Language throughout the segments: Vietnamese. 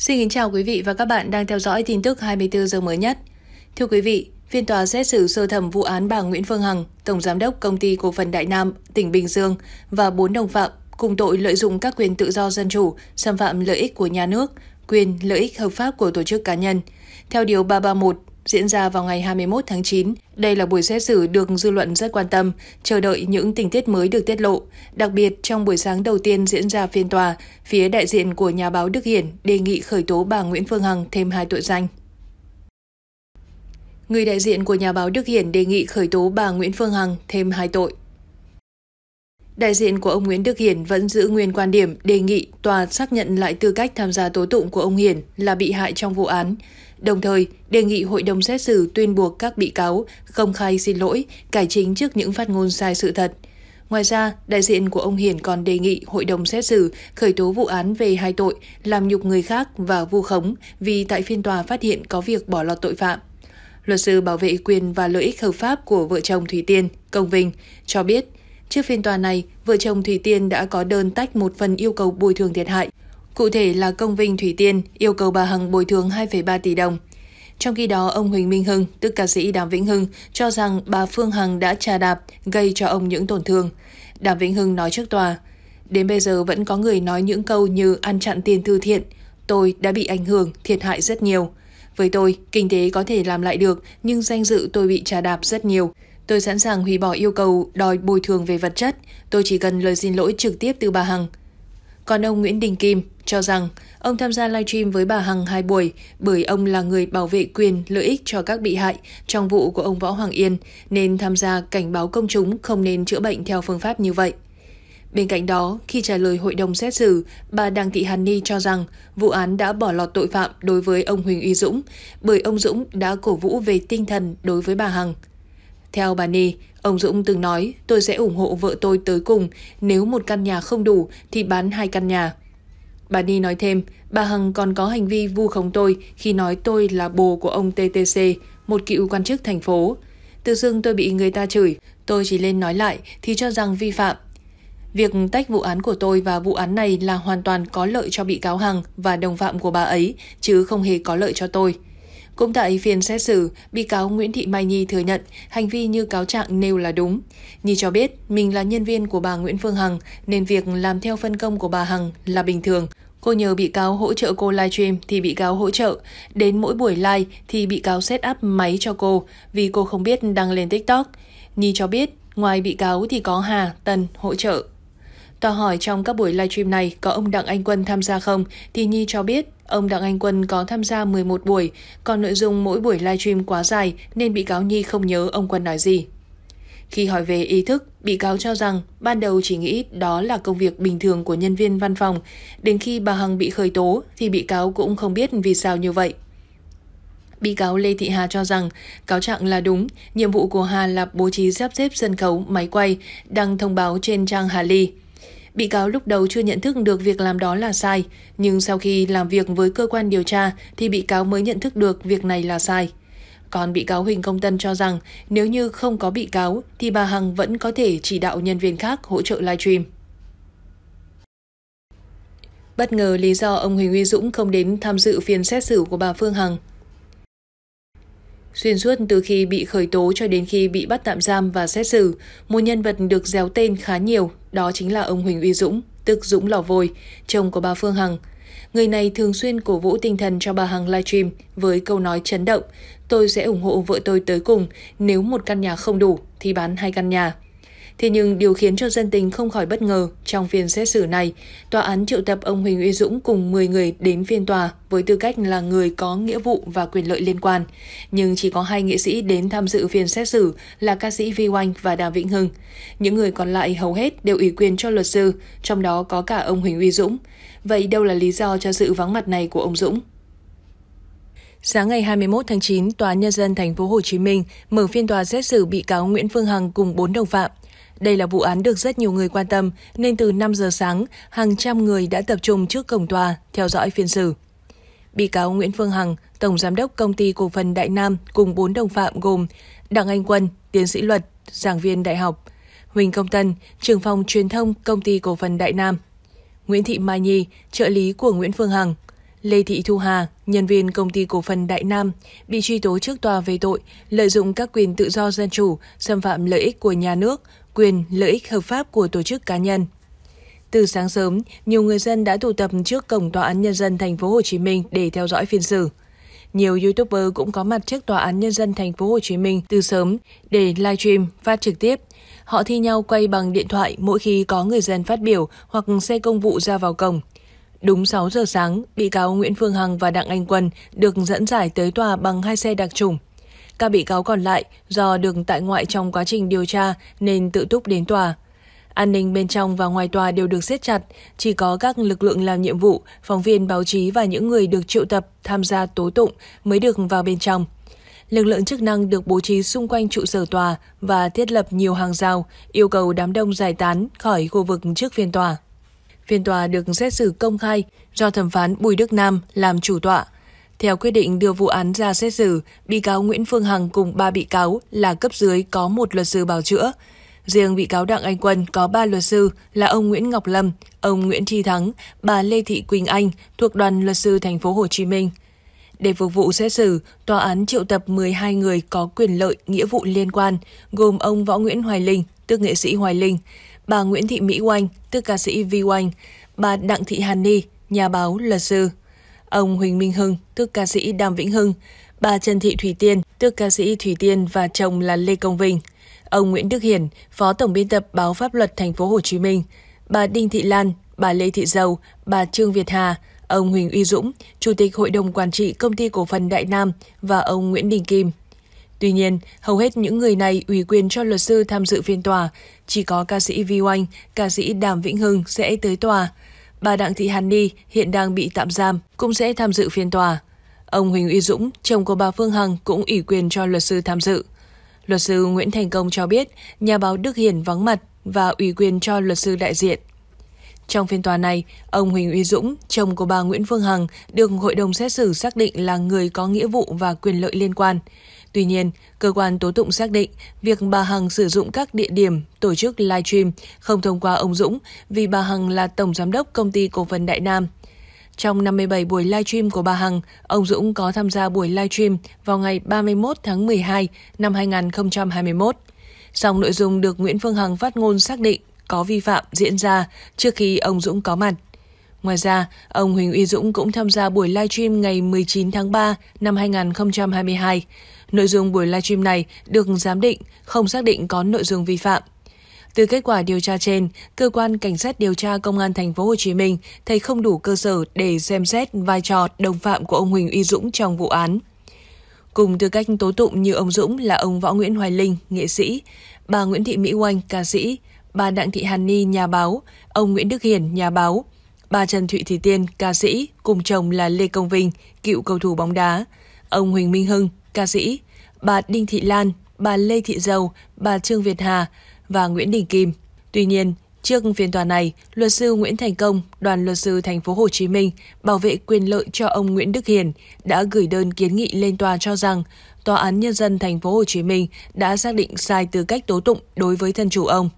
Xin kính chào quý vị và các bạn đang theo dõi tin tức 24 giờ mới nhất. Thưa quý vị, phiên tòa xét xử sơ thẩm vụ án bà Nguyễn Phương Hằng, Tổng Giám đốc Công ty Cổ phần Đại Nam, tỉnh Bình Dương và bốn đồng phạm cùng tội lợi dụng các quyền tự do dân chủ, xâm phạm lợi ích của nhà nước, quyền lợi ích hợp pháp của tổ chức cá nhân. Theo Điều 331 diễn ra vào ngày 21 tháng 9. Đây là buổi xét xử được dư luận rất quan tâm, chờ đợi những tình tiết mới được tiết lộ. Đặc biệt, trong buổi sáng đầu tiên diễn ra phiên tòa, phía đại diện của nhà báo Đức Hiển đề nghị khởi tố bà Nguyễn Phương Hằng thêm hai tội danh. Người đại diện của nhà báo Đức Hiển đề nghị khởi tố bà Nguyễn Phương Hằng thêm hai tội. Đại diện của ông Nguyễn Đức Hiển vẫn giữ nguyên quan điểm đề nghị tòa xác nhận lại tư cách tham gia tố tụng của ông Hiển là bị hại trong vụ án đồng thời đề nghị hội đồng xét xử tuyên buộc các bị cáo công khai xin lỗi, cải chính trước những phát ngôn sai sự thật. Ngoài ra, đại diện của ông Hiển còn đề nghị hội đồng xét xử khởi tố vụ án về hai tội làm nhục người khác và vu khống vì tại phiên tòa phát hiện có việc bỏ lọt tội phạm. Luật sư bảo vệ quyền và lợi ích hợp pháp của vợ chồng Thủy Tiên, Công Vinh, cho biết trước phiên tòa này, vợ chồng Thủy Tiên đã có đơn tách một phần yêu cầu bồi thường thiệt hại Cụ thể là công vinh Thủy Tiên yêu cầu bà Hằng bồi thường 2,3 tỷ đồng. Trong khi đó, ông Huỳnh Minh Hưng, tức ca sĩ Đàm Vĩnh Hưng, cho rằng bà Phương Hằng đã trà đạp, gây cho ông những tổn thương. Đàm Vĩnh Hưng nói trước tòa, đến bây giờ vẫn có người nói những câu như ăn chặn tiền từ thiện, tôi đã bị ảnh hưởng, thiệt hại rất nhiều. Với tôi, kinh tế có thể làm lại được, nhưng danh dự tôi bị trà đạp rất nhiều. Tôi sẵn sàng hủy bỏ yêu cầu đòi bồi thường về vật chất, tôi chỉ cần lời xin lỗi trực tiếp từ bà Hằng. Còn ông Nguyễn Đình Kim cho rằng ông tham gia livestream với bà Hằng hai buổi bởi ông là người bảo vệ quyền lợi ích cho các bị hại trong vụ của ông Võ Hoàng Yên nên tham gia cảnh báo công chúng không nên chữa bệnh theo phương pháp như vậy. Bên cạnh đó, khi trả lời hội đồng xét xử, bà Đặng Thị Hàn Ni cho rằng vụ án đã bỏ lọt tội phạm đối với ông Huỳnh Uy Dũng bởi ông Dũng đã cổ vũ về tinh thần đối với bà Hằng. Theo bà Ni, Ông Dũng từng nói, tôi sẽ ủng hộ vợ tôi tới cùng, nếu một căn nhà không đủ thì bán hai căn nhà. Bà Ni nói thêm, bà Hằng còn có hành vi vu khống tôi khi nói tôi là bồ của ông TTC, một cựu quan chức thành phố. Tự dưng tôi bị người ta chửi, tôi chỉ lên nói lại thì cho rằng vi phạm. Việc tách vụ án của tôi và vụ án này là hoàn toàn có lợi cho bị cáo Hằng và đồng phạm của bà ấy, chứ không hề có lợi cho tôi. Cũng tại phiên xét xử, bị cáo Nguyễn Thị Mai Nhi thừa nhận hành vi như cáo trạng nêu là đúng. Nhi cho biết mình là nhân viên của bà Nguyễn Phương Hằng nên việc làm theo phân công của bà Hằng là bình thường. Cô nhờ bị cáo hỗ trợ cô livestream thì bị cáo hỗ trợ, đến mỗi buổi live thì bị cáo set up máy cho cô vì cô không biết đăng lên TikTok. Nhi cho biết ngoài bị cáo thì có Hà, Tần hỗ trợ. Tòa hỏi trong các buổi livestream này có ông Đặng Anh Quân tham gia không thì Nhi cho biết ông Đặng Anh Quân có tham gia 11 buổi, còn nội dung mỗi buổi livestream quá dài nên bị cáo Nhi không nhớ ông Quân nói gì. Khi hỏi về ý thức, bị cáo cho rằng ban đầu chỉ nghĩ đó là công việc bình thường của nhân viên văn phòng. Đến khi bà Hằng bị khởi tố thì bị cáo cũng không biết vì sao như vậy. Bị cáo Lê Thị Hà cho rằng cáo trạng là đúng, nhiệm vụ của Hà là bố trí sắp xếp sân khấu, máy quay, đăng thông báo trên trang Hà Ly. Bị cáo lúc đầu chưa nhận thức được việc làm đó là sai, nhưng sau khi làm việc với cơ quan điều tra thì bị cáo mới nhận thức được việc này là sai. Còn bị cáo Huỳnh Công Tân cho rằng nếu như không có bị cáo thì bà Hằng vẫn có thể chỉ đạo nhân viên khác hỗ trợ live stream Bất ngờ lý do ông Huỳnh Uy Dũng không đến tham dự phiên xét xử của bà Phương Hằng Xuyên suốt từ khi bị khởi tố cho đến khi bị bắt tạm giam và xét xử, một nhân vật được déo tên khá nhiều, đó chính là ông Huỳnh Uy Dũng, tức Dũng Lò Vôi, chồng của bà Phương Hằng. Người này thường xuyên cổ vũ tinh thần cho bà Hằng livestream với câu nói chấn động, tôi sẽ ủng hộ vợ tôi tới cùng, nếu một căn nhà không đủ thì bán hai căn nhà. Thế nhưng điều khiến cho dân tình không khỏi bất ngờ, trong phiên xét xử này, tòa án triệu tập ông Huỳnh Uy Dũng cùng 10 người đến phiên tòa với tư cách là người có nghĩa vụ và quyền lợi liên quan. Nhưng chỉ có hai nghệ sĩ đến tham dự phiên xét xử là ca sĩ Vi Oanh và Đàm Vĩnh Hưng. Những người còn lại hầu hết đều ủy quyền cho luật sư, trong đó có cả ông Huỳnh Uy Dũng. Vậy đâu là lý do cho sự vắng mặt này của ông Dũng? Sáng ngày 21 tháng 9, Tòa nhân dân thành phố Hồ Chí Minh mở phiên tòa xét xử bị cáo Nguyễn Phương Hằng cùng 4 đồng phạm đây là vụ án được rất nhiều người quan tâm, nên từ 5 giờ sáng, hàng trăm người đã tập trung trước cổng tòa theo dõi phiên xử. Bị cáo Nguyễn Phương Hằng, Tổng Giám đốc Công ty Cổ phần Đại Nam cùng 4 đồng phạm gồm Đặng Anh Quân, tiến sĩ luật, giảng viên đại học, Huỳnh Công Tân, trưởng phòng truyền thông Công ty Cổ phần Đại Nam, Nguyễn Thị Mai Nhi, trợ lý của Nguyễn Phương Hằng, Lê Thị Thu Hà, nhân viên công ty cổ phần Đại Nam, bị truy tố trước tòa về tội lợi dụng các quyền tự do dân chủ, xâm phạm lợi ích của nhà nước, quyền lợi ích hợp pháp của tổ chức cá nhân. Từ sáng sớm, nhiều người dân đã tụ tập trước cổng tòa án nhân dân thành phố Hồ Chí Minh để theo dõi phiên xử. Nhiều YouTuber cũng có mặt trước tòa án nhân dân thành phố Hồ Chí Minh từ sớm để livestream phát trực tiếp. Họ thi nhau quay bằng điện thoại mỗi khi có người dân phát biểu hoặc xe công vụ ra vào cổng. Đúng 6 giờ sáng, bị cáo Nguyễn Phương Hằng và Đặng Anh Quân được dẫn giải tới tòa bằng hai xe đặc trùng. Các bị cáo còn lại do được tại ngoại trong quá trình điều tra nên tự túc đến tòa. An ninh bên trong và ngoài tòa đều được siết chặt, chỉ có các lực lượng làm nhiệm vụ, phóng viên báo chí và những người được triệu tập tham gia tố tụng mới được vào bên trong. Lực lượng chức năng được bố trí xung quanh trụ sở tòa và thiết lập nhiều hàng rào, yêu cầu đám đông giải tán khỏi khu vực trước phiên tòa. Phiên tòa được xét xử công khai do thẩm phán Bùi Đức Nam làm chủ tọa. Theo quyết định đưa vụ án ra xét xử, bị cáo Nguyễn Phương Hằng cùng ba bị cáo là cấp dưới có một luật sư bảo chữa. Riêng bị cáo Đặng Anh Quân có 3 luật sư là ông Nguyễn Ngọc Lâm, ông Nguyễn Thi Thắng, bà Lê Thị Quỳnh Anh thuộc đoàn luật sư thành phố Hồ Chí Minh. Để phục vụ xét xử, tòa án triệu tập 12 người có quyền lợi, nghĩa vụ liên quan, gồm ông Võ Nguyễn Hoài Linh, tức nghệ sĩ Hoài Linh, bà Nguyễn Thị Mỹ Oanh, tức ca sĩ Vi Oanh, bà Đặng Thị Hàn Ni, nhà báo, luật sư, ông Huỳnh Minh Hưng, tức ca sĩ Đàm Vĩnh Hưng, bà Trần Thị Thủy Tiên, tức ca sĩ Thủy Tiên và chồng là Lê Công Vinh, ông Nguyễn Đức Hiển, phó tổng biên tập báo pháp luật thành phố Hồ Chí Minh, bà Đinh Thị Lan, bà Lê Thị Dầu, bà Trương Việt Hà, ông Huỳnh Uy Dũng, chủ tịch hội đồng quản trị công ty cổ phần Đại Nam và ông Nguyễn Đình Kim, Tuy nhiên, hầu hết những người này ủy quyền cho luật sư tham dự phiên tòa. Chỉ có ca sĩ Vi Oanh, ca sĩ Đàm Vĩnh Hưng sẽ tới tòa. Bà Đặng Thị Hàn Ni hiện đang bị tạm giam cũng sẽ tham dự phiên tòa. Ông Huỳnh Uy Dũng, chồng của bà Phương Hằng cũng ủy quyền cho luật sư tham dự. Luật sư Nguyễn Thành Công cho biết nhà báo Đức Hiển vắng mặt và ủy quyền cho luật sư đại diện. Trong phiên tòa này, ông Huỳnh Uy Dũng, chồng của bà Nguyễn Phương Hằng, được hội đồng xét xử xác định là người có nghĩa vụ và quyền lợi liên quan. Tuy nhiên, cơ quan tố tụng xác định việc bà Hằng sử dụng các địa điểm tổ chức live stream không thông qua ông Dũng vì bà Hằng là tổng giám đốc công ty cổ phần Đại Nam. Trong 57 buổi live stream của bà Hằng, ông Dũng có tham gia buổi live stream vào ngày 31 tháng 12 năm 2021. Song nội dung được Nguyễn Phương Hằng phát ngôn xác định có vi phạm diễn ra trước khi ông Dũng có mặt. Ngoài ra, ông Huỳnh Uy Dũng cũng tham gia buổi live stream ngày 19 tháng 3 năm 2022. Nội dung buổi live stream này được giám định, không xác định có nội dung vi phạm. Từ kết quả điều tra trên, cơ quan cảnh sát điều tra công an thành phố Hồ Chí Minh thấy không đủ cơ sở để xem xét vai trò đồng phạm của ông Huỳnh Uy Dũng trong vụ án. Cùng tư cách tố tụng như ông Dũng là ông Võ Nguyễn Hoài Linh, nghệ sĩ, bà Nguyễn Thị Mỹ Oanh, ca sĩ, bà Đặng Thị Hàn Ni, nhà báo, ông Nguyễn Đức Hiển, nhà báo, bà Trần Thụy Thị Tiên, ca sĩ, cùng chồng là Lê Công Vinh, cựu cầu thủ bóng đá, ông Huỳnh Minh Hưng, ca sĩ, bà Đinh Thị Lan, bà Lê Thị Dầu, bà Trương Việt Hà và Nguyễn Đình Kim. Tuy nhiên, trước phiên tòa này, luật sư Nguyễn Thành Công, đoàn luật sư thành phố Hồ Chí Minh bảo vệ quyền lợi cho ông Nguyễn Đức Hiền đã gửi đơn kiến nghị lên tòa cho rằng tòa án nhân dân thành phố Hồ Chí Minh đã xác định sai tư cách tố tụng đối với thân chủ ông.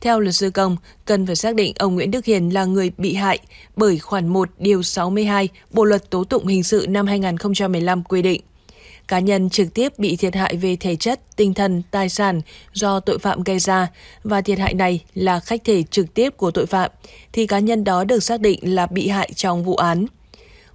Theo luật sư Công, cần phải xác định ông Nguyễn Đức Hiền là người bị hại bởi khoản 1 điều 62 Bộ luật tố tụng hình sự năm 2015 quy định cá nhân trực tiếp bị thiệt hại về thể chất, tinh thần, tài sản do tội phạm gây ra và thiệt hại này là khách thể trực tiếp của tội phạm, thì cá nhân đó được xác định là bị hại trong vụ án.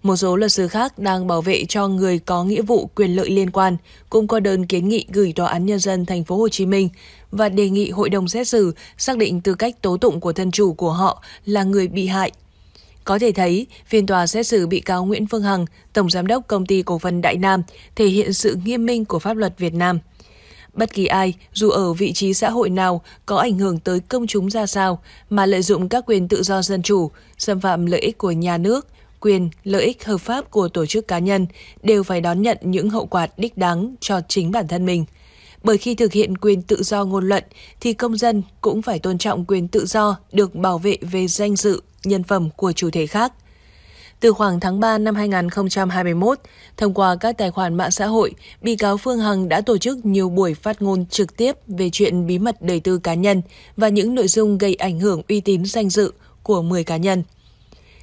Một số luật sư khác đang bảo vệ cho người có nghĩa vụ quyền lợi liên quan cũng có đơn kiến nghị gửi tòa án nhân dân thành phố Hồ Chí Minh và đề nghị hội đồng xét xử xác định tư cách tố tụng của thân chủ của họ là người bị hại có thể thấy, phiên tòa xét xử bị cáo Nguyễn Phương Hằng, Tổng Giám đốc Công ty Cổ phần Đại Nam, thể hiện sự nghiêm minh của pháp luật Việt Nam. Bất kỳ ai, dù ở vị trí xã hội nào, có ảnh hưởng tới công chúng ra sao, mà lợi dụng các quyền tự do dân chủ, xâm phạm lợi ích của nhà nước, quyền, lợi ích hợp pháp của tổ chức cá nhân đều phải đón nhận những hậu quả đích đáng cho chính bản thân mình. Bởi khi thực hiện quyền tự do ngôn luận thì công dân cũng phải tôn trọng quyền tự do được bảo vệ về danh dự, nhân phẩm của chủ thể khác. Từ khoảng tháng 3 năm 2021, thông qua các tài khoản mạng xã hội, bị cáo Phương Hằng đã tổ chức nhiều buổi phát ngôn trực tiếp về chuyện bí mật đời tư cá nhân và những nội dung gây ảnh hưởng uy tín danh dự của 10 cá nhân.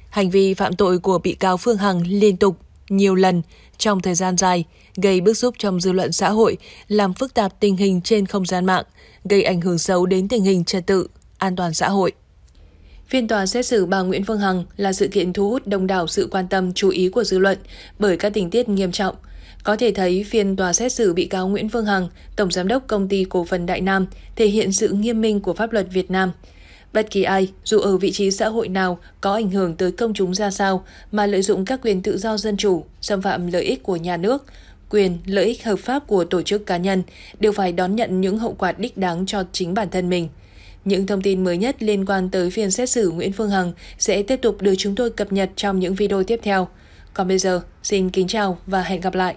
Hành vi phạm tội của bị cáo Phương Hằng liên tục, nhiều lần trong thời gian dài gây bức xúc trong dư luận xã hội, làm phức tạp tình hình trên không gian mạng, gây ảnh hưởng xấu đến tình hình trật tự, an toàn xã hội. Phiên tòa xét xử bà Nguyễn Phương Hằng là sự kiện thu hút đông đảo sự quan tâm chú ý của dư luận bởi các tình tiết nghiêm trọng. Có thể thấy phiên tòa xét xử bị cáo Nguyễn Phương Hằng, tổng giám đốc công ty cổ phần Đại Nam, thể hiện sự nghiêm minh của pháp luật Việt Nam. Bất kỳ ai, dù ở vị trí xã hội nào, có ảnh hưởng tới công chúng ra sao, mà lợi dụng các quyền tự do dân chủ, xâm phạm lợi ích của nhà nước, quyền, lợi ích hợp pháp của tổ chức cá nhân, đều phải đón nhận những hậu quả đích đáng cho chính bản thân mình. Những thông tin mới nhất liên quan tới phiên xét xử Nguyễn Phương Hằng sẽ tiếp tục được chúng tôi cập nhật trong những video tiếp theo. Còn bây giờ, xin kính chào và hẹn gặp lại!